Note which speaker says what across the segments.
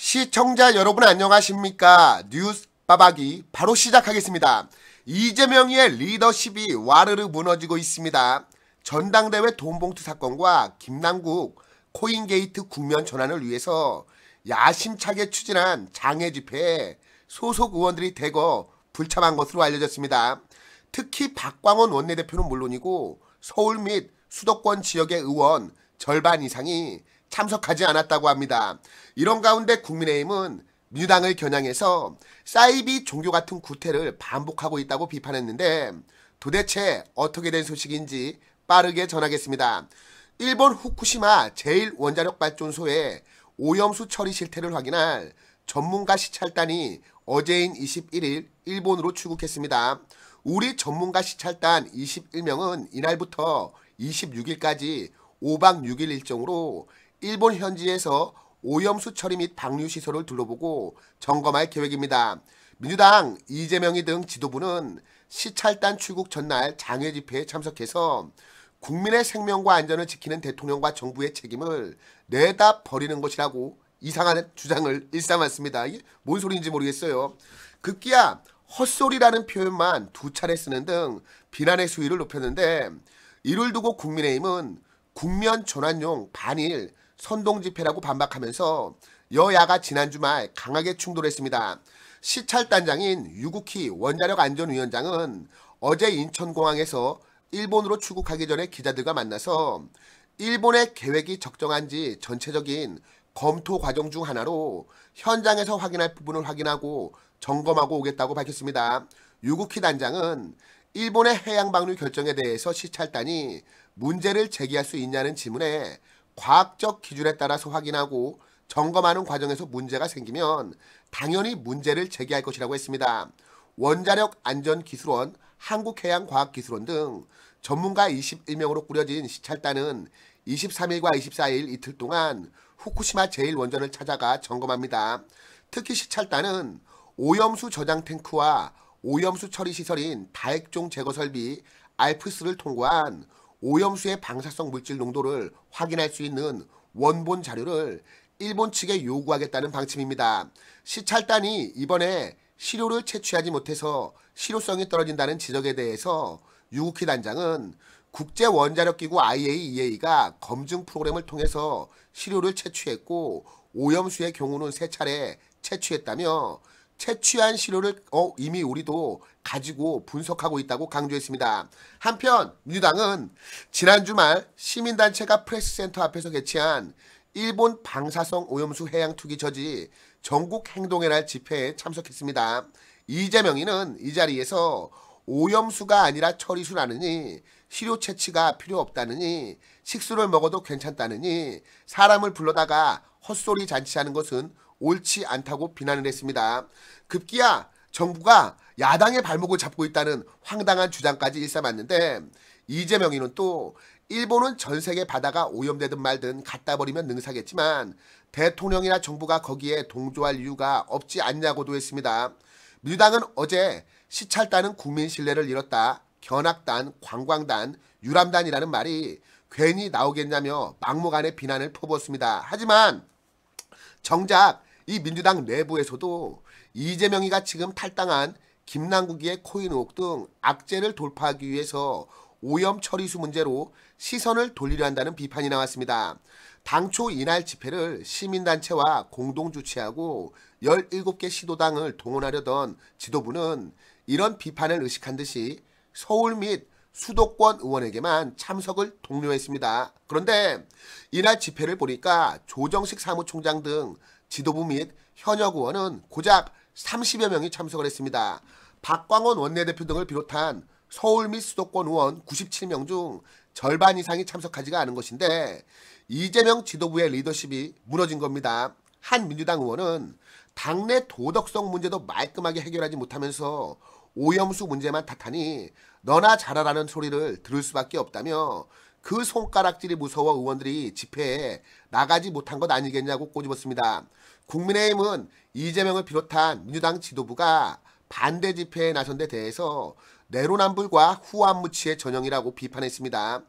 Speaker 1: 시청자 여러분 안녕하십니까? 뉴스 빠박이 바로 시작하겠습니다. 이재명의 리더십이 와르르 무너지고 있습니다. 전당대회 돈봉투 사건과 김남국 코인게이트 국면 전환을 위해서 야심차게 추진한 장애 집회에 소속 의원들이 대거 불참한 것으로 알려졌습니다. 특히 박광원 원내대표는 물론이고 서울 및 수도권 지역의 의원 절반 이상이 참석하지 않았다고 합니다. 이런 가운데 국민의힘은 민주당을 겨냥해서 사이비 종교 같은 구태를 반복하고 있다고 비판했는데 도대체 어떻게 된 소식인지 빠르게 전하겠습니다. 일본 후쿠시마 제1원자력 발전소의 오염수 처리 실태를 확인할 전문가 시찰단이 어제인 21일 일본으로 출국했습니다. 우리 전문가 시찰단 21명은 이날부터 26일까지 5박 6일 일정으로 일본 현지에서 오염수 처리 및 방류 시설을 둘러보고 점검할 계획입니다. 민주당 이재명이 등 지도부는 시찰단 출국 전날 장외 집회에 참석해서 국민의 생명과 안전을 지키는 대통령과 정부의 책임을 내다 버리는 것이라고 이상한 주장을 일삼았습니다. 이게 뭔 소리인지 모르겠어요. 극기야 헛소리라는 표현만 두 차례 쓰는 등 비난의 수위를 높였는데 이를 두고 국민의힘은 국면 전환용 반일 선동 집회라고 반박하면서 여야가 지난 주말 강하게 충돌했습니다. 시찰단장인 유국희 원자력안전위원장은 어제 인천공항에서 일본으로 출국하기 전에 기자들과 만나서 일본의 계획이 적정한지 전체적인 검토 과정 중 하나로 현장에서 확인할 부분을 확인하고 점검하고 오겠다고 밝혔습니다. 유국희 단장은 일본의 해양 방류 결정에 대해서 시찰단이 문제를 제기할 수 있냐는 질문에 과학적 기준에 따라서 확인하고 점검하는 과정에서 문제가 생기면 당연히 문제를 제기할 것이라고 했습니다. 원자력 안전기술원, 한국해양과학기술원 등 전문가 21명으로 꾸려진 시찰단은 23일과 24일 이틀 동안 후쿠시마 제1원전을 찾아가 점검합니다. 특히 시찰단은 오염수 저장 탱크와 오염수 처리 시설인 다액종 제거 설비 알프스를 통과한 오염수의 방사성 물질 농도를 확인할 수 있는 원본 자료를 일본 측에 요구하겠다는 방침입니다. 시찰단이 이번에 시료를 채취하지 못해서 실효성이 떨어진다는 지적에 대해서 유국희 단장은 국제원자력기구 IAEA가 검증 프로그램을 통해서 시료를 채취했고 오염수의 경우는 세 차례 채취했다며 채취한 신호를 어, 이미 우리도 가지고 분석하고 있다고 강조했습니다. 한편 민주당은 지난 주말 시민단체가 프레스센터 앞에서 개최한 일본 방사성 오염수 해양 투기 저지 전국 행동의 날 집회에 참석했습니다. 이재명이는 이 자리에서 오염수가 아니라 처리수라느니 시료 채취가 필요 없다느니 식수를 먹어도 괜찮다느니 사람을 불러다가 헛소리 잔치하는 것은 옳지 않다고 비난을 했습니다. 급기야 정부가 야당의 발목을 잡고 있다는 황당한 주장까지 일삼았는데 이재명이는 또 일본은 전 세계 바다가 오염되든 말든 갖다 버리면 능사겠지만 대통령이나 정부가 거기에 동조할 이유가 없지 않냐고도 했습니다. 민주당은 어제 시찰단은 국민 신뢰를 잃었다. 견학단, 관광단, 유람단이라는 말이 괜히 나오겠냐며 막무가내 비난을 퍼부었습니다. 하지만 정작 이 민주당 내부에서도 이재명이가 지금 탈당한 김남국의 코인 의혹 등 악재를 돌파하기 위해서 오염 처리수 문제로 시선을 돌리려 한다는 비판이 나왔습니다. 당초 이날 집회를 시민단체와 공동 주최하고 17개 시도당을 동원하려던 지도부는 이런 비판을 의식한 듯이 서울 및 수도권 의원에게만 참석을 독려했습니다. 그런데 이날 집회를 보니까 조정식 사무총장 등 지도부 및 현역 의원은 고작 30여 명이 참석을 했습니다. 박광원 원내대표 등을 비롯한 서울 및 수도권 의원 97명 중 절반 이상이 참석하지가 않은 것인데 이재명 지도부의 리더십이 무너진 겁니다. 한 민주당 의원은 당내 도덕성 문제도 말끔하게 해결하지 못하면서 오염수 문제만 탓하니 너나 잘하라는 소리를 들을 수밖에 없다며 그 손가락질이 무서워 의원들이 집회에 나가지 못한 것 아니겠냐고 꼬집었습니다. 국민의힘은 이재명을 비롯한 민주당 지도부가 반대 집회에 나선 데 대해서 내로남불과 후안무치의 전형이라고 비판했습니다.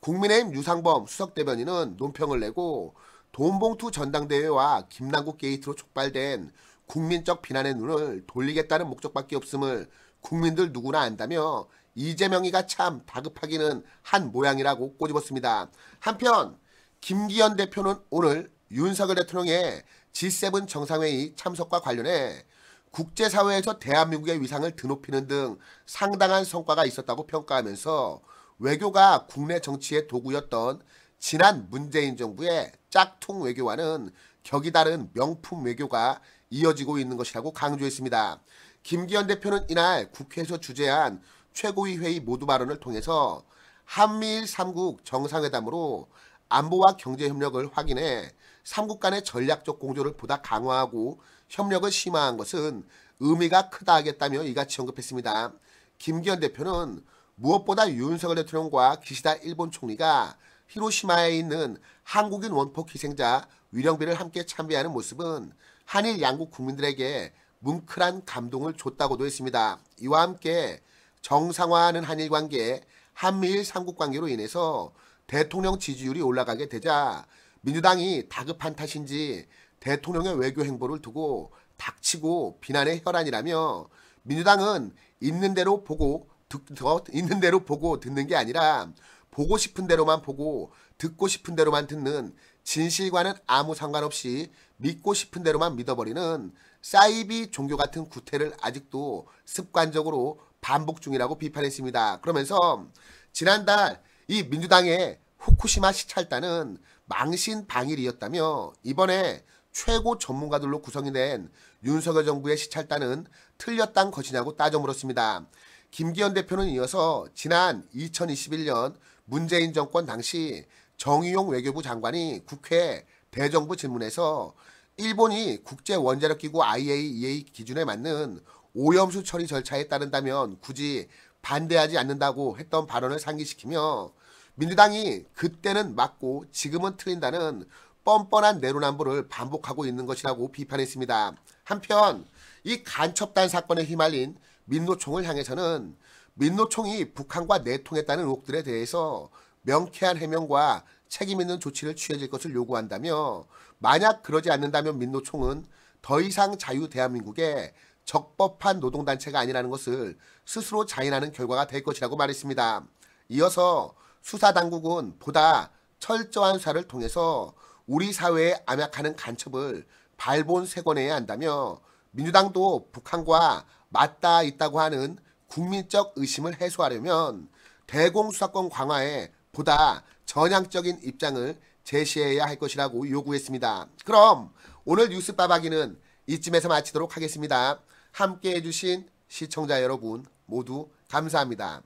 Speaker 1: 국민의힘 유상범 수석대변인은 논평을 내고 돈봉투 전당대회와 김남국 게이트로 촉발된 국민적 비난의 눈을 돌리겠다는 목적밖에 없음을 국민들 누구나 안다며 이재명이가 참 다급하기는 한 모양이라고 꼬집었습니다. 한편 김기현 대표는 오늘 윤석열 대통령의 G7 정상회의 참석과 관련해 국제사회에서 대한민국의 위상을 드높이는 등 상당한 성과가 있었다고 평가하면서 외교가 국내 정치의 도구였던 지난 문재인 정부의 짝퉁 외교와는 격이 다른 명품 외교가 이어지고 있는 것이라고 강조했습니다. 김기현 대표는 이날 국회에서 주재한 최고위 회의 모두 발언을 통해서 한미일 3국 정상회담으로 안보와 경제 협력을 확인해 3국 간의 전략적 공조를 보다 강화하고 협력을 심화한 것은 의미가 크다 하겠다며 이같이 언급했습니다. 김기현 대표는 무엇보다 윤석열 대통령과 기시다 일본 총리가 히로시마에 있는 한국인 원폭 희생자 위령비를 함께 참배하는 모습은 한일 양국 국민들에게 뭉클한 감동을 줬다고도 했습니다. 이와 함께 정상화하는 한일 관계, 한미일 삼국 관계로 인해서 대통령 지지율이 올라가게 되자 민주당이 다급한 탓인지 대통령의 외교 행보를 두고 닥치고 비난의 혈안이라며 민주당은 있는 대로 보고 듣, 어, 있는 대로 보고 듣는 게 아니라 보고 싶은 대로만 보고 듣고 싶은 대로만 듣는 진실과는 아무 상관없이 믿고 싶은 대로만 믿어버리는 사이비 종교 같은 구태를 아직도 습관적으로 반복 중이라고 비판했습니다. 그러면서 지난달 이 민주당의 후쿠시마 시찰단은 망신 방일이었다며 이번에 최고 전문가들로 구성이 된 윤석열 정부의 시찰단은 틀렸단 것이냐고 따져 물었습니다. 김기현 대표는 이어서 지난 2021년 문재인 정권 당시 정의용 외교부 장관이 국회 대정부 질문에서 일본이 국제 원자력 기구 IAEA 기준에 맞는 오염수 처리 절차에 따른다면 굳이 반대하지 않는다고 했던 발언을 상기시키며 민주당이 그때는 맞고 지금은 틀린다는 뻔뻔한 내로남불을 반복하고 있는 것이라고 비판했습니다. 한편 이 간첩단 사건에 휘말린 민노총을 향해서는 민노총이 북한과 내통했다는 의혹들에 대해서 명쾌한 해명과 책임있는 조치를 취해질 것을 요구한다며 만약 그러지 않는다면 민노총은 더 이상 자유 대한민국에 적법한 노동단체가 아니라는 것을 스스로 자인하는 결과가 될 것이라고 말했습니다. 이어서 수사당국은 보다 철저한 수사를 통해서 우리 사회에 암약하는 간첩을 발본색원해야 한다며 민주당도 북한과 맞닿아 있다고 하는 국민적 의심을 해소하려면 대공수사권 강화에 보다 전향적인 입장을 제시해야 할 것이라고 요구했습니다. 그럼 오늘 뉴스 빠박이는 이쯤에서 마치도록 하겠습니다. 함께 해주신 시청자 여러분 모두 감사합니다.